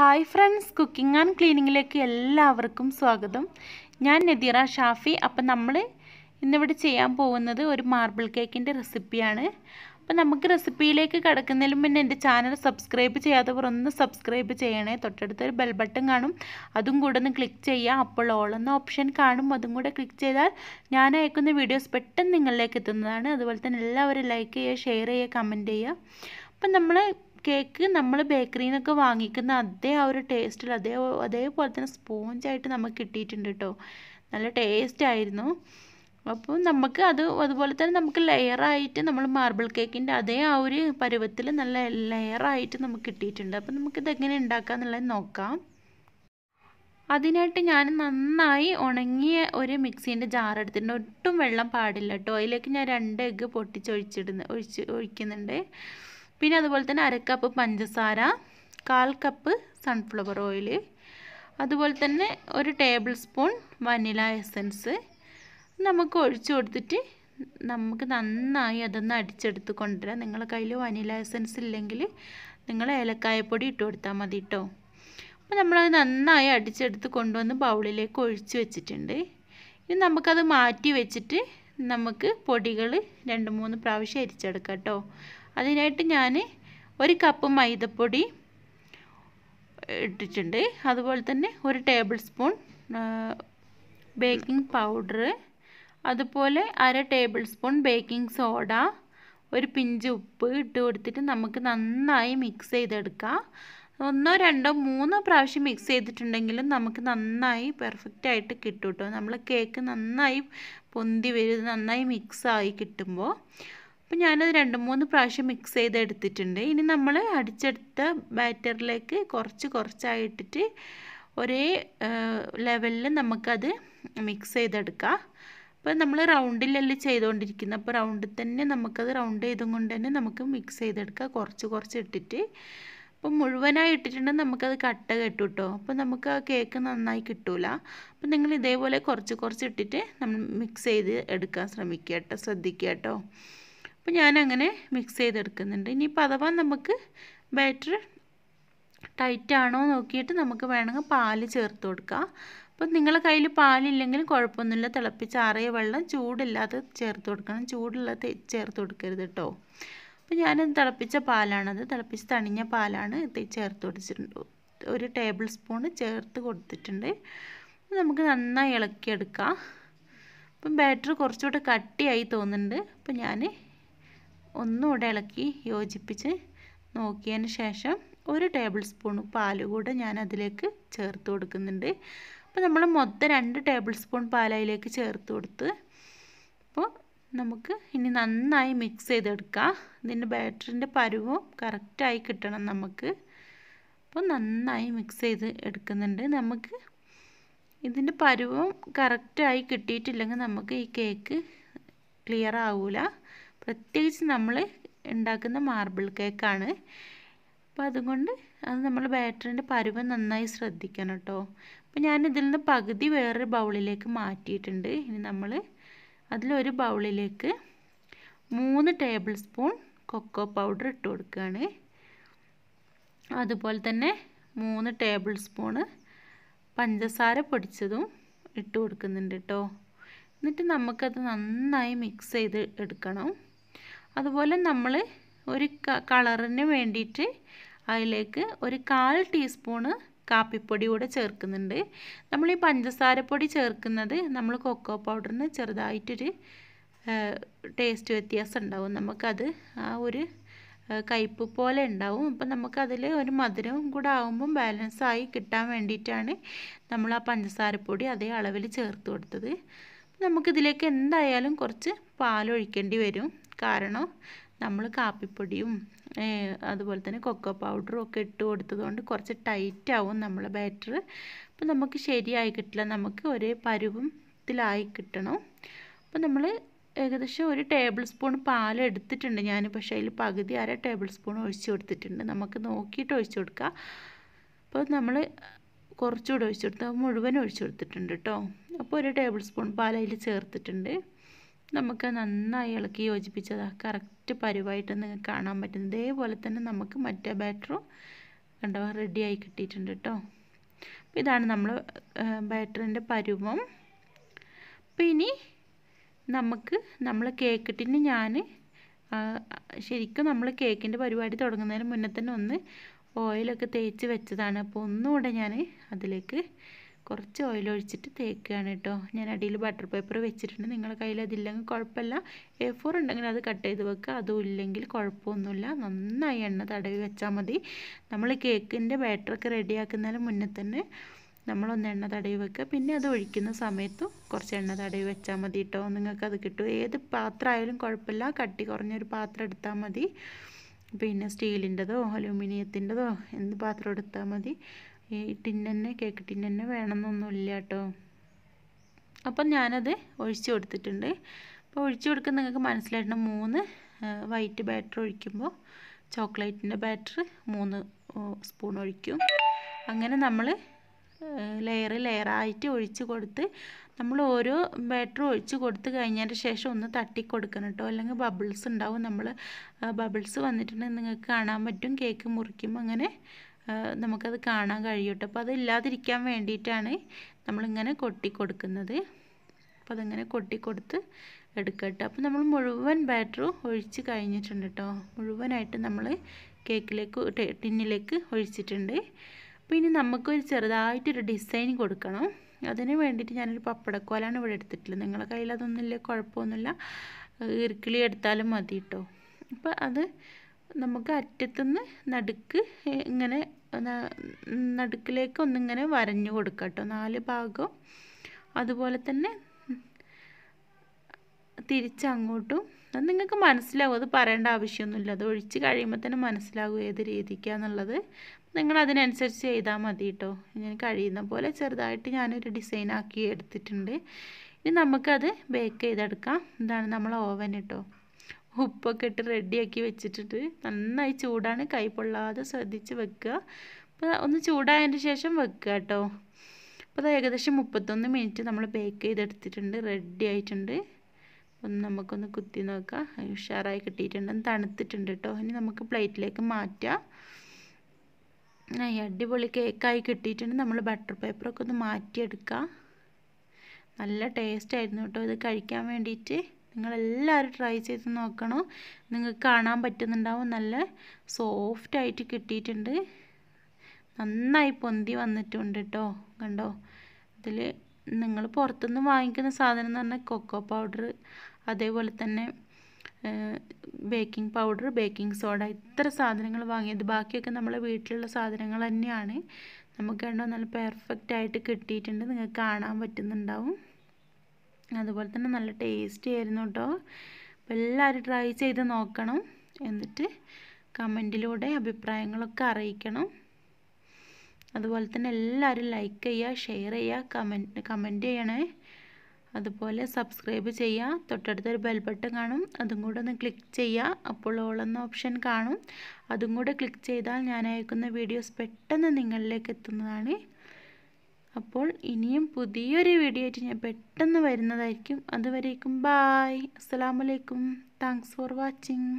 hi friends cooking and ക്ലീനിങ്ങിലേക്ക് എല്ലാവർക്കും സ്വാഗതം ഞാൻ നദീറ ഷാഫി അപ്പം നമ്മൾ ഇന്നിവിടെ ചെയ്യാൻ പോകുന്നത് ഒരു മാർബിൾ കേക്കിൻ്റെ റെസിപ്പിയാണ് അപ്പം നമുക്ക് റെസിപ്പിയിലേക്ക് കിടക്കുന്നതിന് മുന്നേ എൻ്റെ ചാനൽ സബ്സ്ക്രൈബ് ചെയ്യാത്തവർ ഒന്ന് സബ്സ്ക്രൈബ് ചെയ്യണേ തൊട്ടടുത്തൊരു ബെൽ ബട്ടൺ കാണും അതും കൂടെ ഒന്ന് ക്ലിക്ക് ചെയ്യാം അപ്പോൾ ഓൾ എന്ന ഓപ്ഷൻ കാണും അതും കൂടെ ക്ലിക്ക് ചെയ്താൽ ഞാൻ അയക്കുന്ന വീഡിയോസ് പെട്ടെന്ന് നിങ്ങളിലേക്ക് എത്തുന്നതാണ് അതുപോലെ തന്നെ എല്ലാവരും ലൈക്ക് ചെയ്യുക ഷെയർ ചെയ്യുക കമൻറ്റ് ചെയ്യുക അപ്പം നമ്മൾ കേക്ക് നമ്മൾ ബേക്കറിയിൽ നിന്നൊക്കെ വാങ്ങിക്കുന്ന അതേ ആ ഒരു ടേസ്റ്റിൽ അതേ അതേപോലെ തന്നെ സ്പോഞ്ചായിട്ട് നമുക്ക് കിട്ടിയിട്ടുണ്ട് കേട്ടോ നല്ല ടേസ്റ്റ് ആയിരുന്നു അപ്പോൾ നമുക്ക് അത് അതുപോലെ തന്നെ നമുക്ക് ലെയറായിട്ട് നമ്മൾ മാർബിൾ കേക്കിൻ്റെ അതേ ആ ഒരു പരുവത്തിൽ നല്ല ലെയറായിട്ട് നമുക്ക് കിട്ടിയിട്ടുണ്ട് അപ്പം നമുക്കിത് എങ്ങനെ ഉണ്ടാക്കാമെന്നുള്ളത് നോക്കാം അതിനായിട്ട് ഞാൻ നന്നായി ഉണങ്ങിയ ഒരു മിക്സീൻ്റെ ജാർ എടുത്തിട്ടുണ്ട് ഒട്ടും വെള്ളം പാടില്ല കേട്ടോ അതിലേക്ക് ഞാൻ രണ്ട് എഗ്ഗ് പൊട്ടിച്ചൊഴിച്ചിടുന്നു ഒഴിച്ച് ഒഴിക്കുന്നുണ്ട് പിന്നെ അതുപോലെ തന്നെ അരക്കപ്പ് പഞ്ചസാര കാൽ കപ്പ് സൺഫ്ലവർ ഓയിൽ അതുപോലെ തന്നെ ഒരു ടേബിൾ സ്പൂൺ വനില എസൻസ് നമുക്ക് ഒഴിച്ചു കൊടുത്തിട്ട് നമുക്ക് നന്നായി അതൊന്ന് അടിച്ചെടുത്ത് കൊണ്ടുവരാം നിങ്ങളുടെ കയ്യിൽ വനില എസൻസ് ഇല്ലെങ്കിൽ നിങ്ങൾ ഏലക്കായപ്പൊടി ഇട്ട് കൊടുത്താൽ മതി കേട്ടോ അപ്പോൾ നമ്മളത് നന്നായി അടിച്ചെടുത്ത് കൊണ്ടുവന്ന് ബൗളിലേക്ക് ഒഴിച്ചു വെച്ചിട്ടുണ്ട് ഇനി നമുക്കത് മാറ്റി വെച്ചിട്ട് നമുക്ക് പൊടികൾ രണ്ട് മൂന്ന് പ്രാവശ്യം അരിച്ചെടുക്കാം കേട്ടോ അതിനായിട്ട് ഞാൻ ഒരു കപ്പ് മൈദപ്പൊടി ഇട്ടിട്ടുണ്ട് അതുപോലെ തന്നെ ഒരു ടേബിൾ സ്പൂൺ ബേക്കിംഗ് പൗഡർ അതുപോലെ അര ടേബിൾ സ്പൂൺ ബേക്കിംഗ് സോഡ ഒരു പിഞ്ച് ഉപ്പ് ഇട്ട് കൊടുത്തിട്ട് നമുക്ക് നന്നായി മിക്സ് ചെയ്തെടുക്കാം ഒന്നോ രണ്ടോ മൂന്നോ പ്രാവശ്യം മിക്സ് ചെയ്തിട്ടുണ്ടെങ്കിലും നമുക്ക് നന്നായി പെർഫെക്റ്റ് ആയിട്ട് കിട്ടും കേട്ടോ നമ്മൾ കേക്ക് നന്നായി പൊന്തി വരും നന്നായി മിക്സായി കിട്ടുമ്പോൾ അപ്പോൾ ഞാനത് രണ്ട് മൂന്ന് പ്രാവശ്യം മിക്സ് ചെയ്ത് എടുത്തിട്ടുണ്ട് ഇനി നമ്മൾ അടിച്ചെടുത്ത ബാറ്ററിലേക്ക് കുറച്ച് കുറച്ചായിട്ടിട്ട് ഒരേ ലെവലിൽ നമുക്കത് മിക്സ് ചെയ്തെടുക്കാം അപ്പോൾ നമ്മൾ റൗണ്ടിലല്ലേ ചെയ്തുകൊണ്ടിരിക്കുന്നത് അപ്പോൾ റൗണ്ടിൽ തന്നെ നമുക്കത് റൗണ്ട് ചെയ്തും കൊണ്ട് തന്നെ നമുക്ക് മിക്സ് ചെയ്തെടുക്കാം കുറച്ച് കുറച്ച് ഇട്ടിട്ട് അപ്പോൾ മുഴുവനായി ഇട്ടിട്ടുണ്ടെങ്കിൽ നമുക്കത് കട്ട കെട്ടു കേട്ടോ അപ്പോൾ നമുക്ക് ആ കേക്ക് നന്നായി കിട്ടൂല അപ്പോൾ നിങ്ങൾ ഇതേപോലെ കുറച്ച് കുറച്ച് ഇട്ടിട്ട് നമ്മൾ മിക്സ് ചെയ്ത് എടുക്കാൻ ശ്രമിക്കുക കേട്ടോ ശ്രദ്ധിക്കുക കേട്ടോ അപ്പോൾ ഞാനങ്ങനെ മിക്സ് ചെയ്തെടുക്കുന്നുണ്ട് ഇനിയിപ്പോൾ അഥവാ നമുക്ക് ബാറ്റർ ടൈറ്റാണോ നോക്കിയിട്ട് നമുക്ക് വേണമെങ്കിൽ പാൽ ചേർത്ത് കൊടുക്കാം അപ്പം നിങ്ങളുടെ കയ്യിൽ പാലില്ലെങ്കിൽ കുഴപ്പമൊന്നുമില്ല ആറിയ വെള്ളം ചൂടില്ലാതെ ചേർത്ത് കൊടുക്കണം ചൂടില്ലാതെ ചേർത്ത് കൊടുക്കരുത് കേട്ടോ അപ്പം ഞാൻ തിളപ്പിച്ച പാലാണത് തിളപ്പിച്ച് തണിഞ്ഞ പാലാണ് ചേർത്ത് കൊടുത്തിട്ടുണ്ട് ഒരു ടേബിൾ സ്പൂൺ ചേർത്ത് കൊടുത്തിട്ടുണ്ട് നമുക്ക് നന്നായി ഇളക്കിയെടുക്കാം അപ്പം ബാറ്റർ കുറച്ചുകൂടെ കട്ടിയായി തോന്നുന്നുണ്ട് അപ്പം ഞാൻ ഒന്നുകൂടെ ഇളക്കി യോജിപ്പിച്ച് നോക്കിയതിന് ശേഷം ഒരു ടേബിൾ സ്പൂൺ പാല് കൂടെ ഞാൻ അതിലേക്ക് ചേർത്ത് കൊടുക്കുന്നുണ്ട് അപ്പോൾ നമ്മൾ മൊത്തം രണ്ട് ടേബിൾ സ്പൂൺ പാൽ അതിലേക്ക് ചേർത്ത് കൊടുത്ത് അപ്പോൾ നമുക്ക് ഇനി നന്നായി മിക്സ് ചെയ്തെടുക്കാം ഇതിൻ്റെ ബാറ്ററിൻ്റെ പരുവും കറക്റ്റായി കിട്ടണം നമുക്ക് അപ്പോൾ നന്നായി മിക്സ് ചെയ്ത് എടുക്കുന്നുണ്ട് നമുക്ക് ഇതിൻ്റെ പരുവും കറക്റ്റായി കിട്ടിയിട്ടില്ലെങ്കിൽ നമുക്ക് ഈ കേക്ക് ക്ലിയർ ആവില്ല പ്രത്യേകിച്ച് നമ്മൾ ഉണ്ടാക്കുന്ന മാർബിൾ കേക്കാണ് അപ്പോൾ അതുകൊണ്ട് അത് നമ്മൾ ബാറ്ററിൻ്റെ പരുവ് നന്നായി ശ്രദ്ധിക്കണം കേട്ടോ അപ്പോൾ ഞാൻ ഇതിൽ നിന്ന് പകുതി വേറൊരു ബൗളിലേക്ക് മാറ്റിയിട്ടുണ്ട് ഇനി നമ്മൾ അതിലൊരു ബൗളിലേക്ക് മൂന്ന് ടേബിൾ സ്പൂൺ കൊക്കോ പൗഡർ ഇട്ട് കൊടുക്കുകയാണ് അതുപോലെ തന്നെ മൂന്ന് ടേബിൾ സ്പൂണ് പഞ്ചസാര പൊടിച്ചതും ഇട്ട് കൊടുക്കുന്നുണ്ട് കേട്ടോ എന്നിട്ട് നമുക്കത് നന്നായി മിക്സ് ചെയ്ത് എടുക്കണം അതുപോലെ നമ്മൾ ഒരു കളറിന് വേണ്ടിയിട്ട് അതിലേക്ക് ഒരു കാൽ ടീസ്പൂണ് കാപ്പിപ്പൊടി കൂടെ ചേർക്കുന്നുണ്ട് നമ്മൾ ഈ പഞ്ചസാരപ്പൊടി ചേർക്കുന്നത് നമ്മൾ കൊക്കോ പൗഡറിന് ചെറുതായിട്ടൊരു ടേസ്റ്റ് വ്യത്യാസം ഉണ്ടാവും നമുക്കത് ആ ഒരു കയ്പ്പ് പോലെ ഉണ്ടാവും അപ്പം നമുക്കതിൽ ഒരു മധുരവും കൂടെ ആകുമ്പം ബാലൻസായി കിട്ടാൻ വേണ്ടിയിട്ടാണ് നമ്മൾ ആ പഞ്ചസാരപ്പൊടി അതേ അളവിൽ ചേർത്ത് കൊടുത്തത് നമുക്കിതിലേക്ക് എന്തായാലും കുറച്ച് പാലൊഴിക്കേണ്ടി വരും കാരണം നമ്മൾ കാപ്പിപ്പൊടിയും അതുപോലെ തന്നെ കൊക്കോ പൗഡറും ഒക്കെ ഇട്ട് കൊടുത്തതുകൊണ്ട് കുറച്ച് ടൈറ്റ് ആവും നമ്മളെ ബാറ്റർ അപ്പോൾ നമുക്ക് ശരിയായി കിട്ടില്ല നമുക്ക് ഒരേ പരുവത്തിലായി കിട്ടണം അപ്പോൾ നമ്മൾ ഏകദേശം ഒരു ടേബിൾ സ്പൂൺ പാൽ എടുത്തിട്ടുണ്ട് ഞാൻ പക്ഷേ അതിൽ പകുതി അര ടേബിൾ സ്പൂൺ ഒഴിച്ചു കൊടുത്തിട്ടുണ്ട് നമുക്ക് നോക്കിയിട്ട് ഒഴിച്ചു കൊടുക്കുക അപ്പോൾ നമ്മൾ കുറച്ചുകൂടെ ഒഴിച്ചു കൊടുത്താൽ മുഴുവൻ ഒഴിച്ചു കൊടുത്തിട്ടുണ്ട് കേട്ടോ അപ്പോൾ ഒരു ടേബിൾ സ്പൂൺ പാൽ അതിൽ ചേർത്തിട്ടുണ്ട് നമുക്ക് നന്നായി ഇളക്കി യോജിപ്പിച്ചത് കറക്റ്റ് പരുവായിട്ട് നിങ്ങൾക്ക് കാണാൻ പറ്റും ഇതേപോലെ തന്നെ നമുക്ക് മറ്റേ ബാറ്ററും കണ്ടോ റെഡിയായി കിട്ടിയിട്ടുണ്ട് കേട്ടോ അപ്പോൾ ഇതാണ് നമ്മൾ ബാറ്ററിൻ്റെ പരുവം അപ്പോൾ ഇനി നമുക്ക് നമ്മൾ കേക്ക് ഞാൻ ശരിക്കും നമ്മൾ കേക്കിൻ്റെ പരിപാടി തുടങ്ങുന്നതിന് മുന്നേ തന്നെ ഒന്ന് ഓയിലൊക്കെ തേച്ച് വെച്ചതാണ് അപ്പോൾ ഒന്നുകൂടെ ഞാൻ അതിലേക്ക് കുറച്ച് ഓയിൽ ഒഴിച്ചിട്ട് തേക്കുകയാണ് കേട്ടോ ഞാൻ അടിയിൽ ബട്ടർ പേപ്പർ വെച്ചിട്ടുണ്ട് നിങ്ങളുടെ കയ്യിൽ അതില്ലെങ്കിൽ കുഴപ്പമില്ല എ ഫോർ ഉണ്ടെങ്കിൽ അത് കട്ട് ചെയ്ത് വെക്കുക അതും ഇല്ലെങ്കിൽ കുഴപ്പമൊന്നുമില്ല നന്നായി എണ്ണ തടവി വെച്ചാൽ മതി നമ്മൾ കേക്കിൻ്റെ ബാറ്ററൊക്കെ റെഡിയാക്കുന്നതിന് മുന്നേ തന്നെ നമ്മളൊന്ന് എണ്ണ തടവി വെക്കുക പിന്നെ അത് ഒഴിക്കുന്ന സമയത്തും കുറച്ച് എണ്ണ തടവി വെച്ചാൽ മതി കേട്ടോ നിങ്ങൾക്ക് അത് കിട്ടും ഏത് പാത്രമായാലും കുഴപ്പമില്ല കട്ടി കുറഞ്ഞൊരു പാത്രം എടുത്താൽ മതി പിന്നെ സ്റ്റീലിൻ്റെതോ അലൂമിനിയത്തിൻ്റെതോ എന്ത് പാത്രം എടുത്താൽ മതി ഈ ടിന്നെ കേക്ക് ടിന്നെ വേണമെന്നൊന്നുമില്ല കേട്ടോ അപ്പം ഞാനത് ഒഴിച്ചു കൊടുത്തിട്ടുണ്ട് അപ്പോൾ ഒഴിച്ചു കൊടുക്കുന്ന നിങ്ങൾക്ക് മനസ്സിലായിട്ടുണ്ട് മൂന്ന് വൈറ്റ് ബാറ്റർ ഒഴിക്കുമ്പോൾ ചോക്ലേറ്റിൻ്റെ ബാറ്റർ മൂന്ന് സ്പൂൺ ഒഴിക്കും അങ്ങനെ നമ്മൾ ലെയർ ലെയറായിട്ട് ഒഴിച്ച് കൊടുത്ത് നമ്മൾ ഓരോ ബാറ്റർ ഒഴിച്ച് കൊടുത്ത് കഴിഞ്ഞതിന് ശേഷം ഒന്ന് തട്ടി കൊടുക്കണം കേട്ടോ അല്ലെങ്കിൽ ബബിൾസ് ഉണ്ടാവും നമ്മൾ ബബിൾസ് വന്നിട്ടുണ്ടെങ്കിൽ നിങ്ങൾക്ക് കാണാൻ പറ്റും കേക്ക് മുറിക്കുമ്പോൾ അങ്ങനെ നമുക്കത് കാണാൻ കഴിയട്ടെ അപ്പോൾ അത് ഇല്ലാതിരിക്കാൻ വേണ്ടിയിട്ടാണ് നമ്മളിങ്ങനെ കൊട്ടി കൊടുക്കുന്നത് അപ്പോൾ അതിങ്ങനെ കൊട്ടി കൊടുത്ത് എടുക്കട്ടെ അപ്പോൾ നമ്മൾ മുഴുവൻ ബാറ്ററും ഒഴിച്ച് കഴിഞ്ഞിട്ടുണ്ട് കേട്ടോ മുഴുവനായിട്ട് നമ്മൾ കേക്കിലേക്ക് ടിന്നിലേക്ക് ഒഴിച്ചിട്ടുണ്ട് അപ്പോൾ ഇനി നമുക്കൊരു ചെറുതായിട്ടൊരു ഡിസൈൻ കൊടുക്കണം അതിന് വേണ്ടിയിട്ട് ഞാനൊരു പപ്പടക്കോലാണ് ഇവിടെ എടുത്തിട്ടുള്ളത് നിങ്ങളുടെ കയ്യിൽ അതൊന്നുമില്ല കുഴപ്പമൊന്നുമില്ല ഈർക്കിളി എടുത്താലും മതി കേട്ടോ അപ്പോൾ അത് നമുക്ക് അറ്റത്തുനിന്ന് നടുക്ക് ഇങ്ങനെ നടുക്കിലേക്ക് ഒന്നിങ്ങനെ വരഞ്ഞു കൊടുക്കുക കേട്ടോ നാല് ഭാഗവും അതുപോലെ തന്നെ തിരിച്ചങ്ങോട്ടും അത് നിങ്ങൾക്ക് മനസ്സിലാവും അത് പറയേണ്ട ആവശ്യമൊന്നുമില്ല അത് ഒഴിച്ച് കഴിയുമ്പോൾ തന്നെ മനസ്സിലാകും ഏത് രീതിക്കാന്നുള്ളത് നിങ്ങൾ അതിനനുസരിച്ച് ചെയ്താൽ മതി കേട്ടോ ഇങ്ങനെ കഴിയുന്ന പോലെ ചെറുതായിട്ട് ഞാനൊരു ഡിസൈൻ ആക്കി എടുത്തിട്ടുണ്ട് ഇനി നമുക്കത് ബേക്ക് ചെയ്തെടുക്കാം ഇതാണ് നമ്മളെ ഓവൻ കേട്ടോ ഉപ്പൊക്കെ ഇട്ട് റെഡിയാക്കി വെച്ചിട്ടുണ്ട് നന്നായി ചൂടാണ് കൈ പൊള്ളാതെ ശ്രദ്ധിച്ച് വെക്കുക അപ്പോൾ ഒന്ന് ചൂടായതിന് ശേഷം വെക്കുക കേട്ടോ അപ്പോൾ അത് ഏകദേശം മുപ്പത്തൊന്ന് മിനിറ്റ് നമ്മൾ ബേക്ക് ചെയ്തെടുത്തിട്ടുണ്ട് റെഡി ആയിട്ടുണ്ട് ഒന്ന് നമുക്കൊന്ന് കുത്തി നോക്കാം ഉഷാറായി കിട്ടിയിട്ടുണ്ട് തണുത്തിട്ടുണ്ട് കേട്ടോ ഇനി നമുക്ക് പ്ലേറ്റിലേക്ക് മാറ്റാം അടിപൊളി കേക്കായി കിട്ടിയിട്ടുണ്ട് നമ്മൾ ബട്ടർ പേപ്പറൊക്കെ ഒന്ന് മാറ്റിയെടുക്കാം നല്ല ടേസ്റ്റ് ആയിരുന്നു കേട്ടോ ഇത് കഴിക്കാൻ വേണ്ടിയിട്ട് നിങ്ങളെല്ലാവരും ട്രൈ ചെയ്ത് നോക്കണം നിങ്ങൾക്ക് കാണാൻ പറ്റുന്നുണ്ടാവും നല്ല സോഫ്റ്റായിട്ട് കിട്ടിയിട്ടുണ്ട് നന്നായി പൊന്തി വന്നിട്ടുണ്ട് കേട്ടോ കണ്ടോ ഇതിൽ നിങ്ങൾ പുറത്തുനിന്ന് വാങ്ങിക്കുന്ന സാധനം എന്ന് പറഞ്ഞാൽ കൊക്കോ പൗഡർ അതേപോലെ തന്നെ ബേക്കിംഗ് പൗഡർ ബേക്കിംഗ് സോഡ ഇത്ര സാധനങ്ങൾ വാങ്ങിയത് ബാക്കിയൊക്കെ നമ്മളെ വീട്ടിലുള്ള സാധനങ്ങൾ തന്നെയാണ് നമുക്ക് കണ്ടോ നല്ല പെർഫെക്റ്റ് ആയിട്ട് കിട്ടിയിട്ടുണ്ട് നിങ്ങൾക്ക് കാണാൻ പറ്റുന്നുണ്ടാവും അതുപോലെ തന്നെ നല്ല ടേസ്റ്റി ആയിരുന്നു കേട്ടോ അപ്പോൾ എല്ലാവരും ട്രൈ ചെയ്ത് നോക്കണം എന്നിട്ട് കമൻറ്റിലൂടെ അഭിപ്രായങ്ങളൊക്കെ അറിയിക്കണം അതുപോലെ തന്നെ എല്ലാവരും ലൈക്ക് ചെയ്യുക ഷെയർ ചെയ്യുക കമൻറ്റ് കമൻറ്റ് ചെയ്യണേ അതുപോലെ സബ്സ്ക്രൈബ് ചെയ്യുക തൊട്ടടുത്തൊരു ബെൽബട്ടൺ കാണും അതും കൂടെ ഒന്ന് ക്ലിക്ക് ചെയ്യുക അപ്പോൾ ഓളെന്ന ഓപ്ഷൻ കാണും അതും കൂടെ ക്ലിക്ക് ചെയ്താൽ ഞാൻ അയക്കുന്ന വീഡിയോസ് പെട്ടെന്ന് നിങ്ങളിലേക്ക് എത്തുന്നതാണ് അപ്പോൾ ഇനിയും പുതിയൊരു വീഡിയോ ആയിട്ട് ഞാൻ പെട്ടെന്ന് വരുന്നതായിരിക്കും അതുവരേക്കും ബായ് അസ്സാമലൈക്കും താങ്ക്സ് ഫോർ വാച്ചിങ്